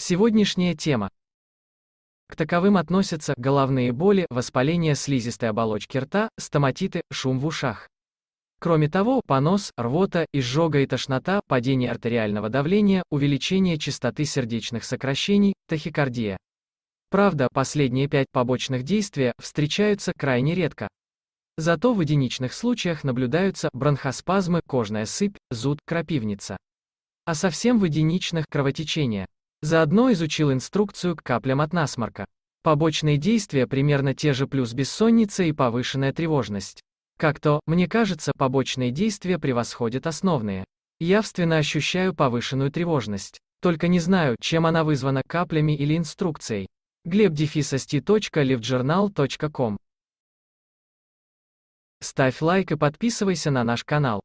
Сегодняшняя тема. К таковым относятся головные боли, воспаление слизистой оболочки рта, стоматиты, шум в ушах. Кроме того, понос, рвота, изжога и тошнота, падение артериального давления, увеличение частоты сердечных сокращений, тахикардия. Правда, последние пять побочных действия встречаются крайне редко. Зато в единичных случаях наблюдаются бронхоспазмы, кожная сыпь, зуд, крапивница. А совсем в единичных – кровотечение. Заодно изучил инструкцию к каплям от насморка. Побочные действия примерно те же плюс бессонница и повышенная тревожность. Как-то, мне кажется, побочные действия превосходят основные. Явственно ощущаю повышенную тревожность. Только не знаю, чем она вызвана, каплями или инструкцией. glebdefisasti.liftjournal.com Ставь лайк и подписывайся на наш канал.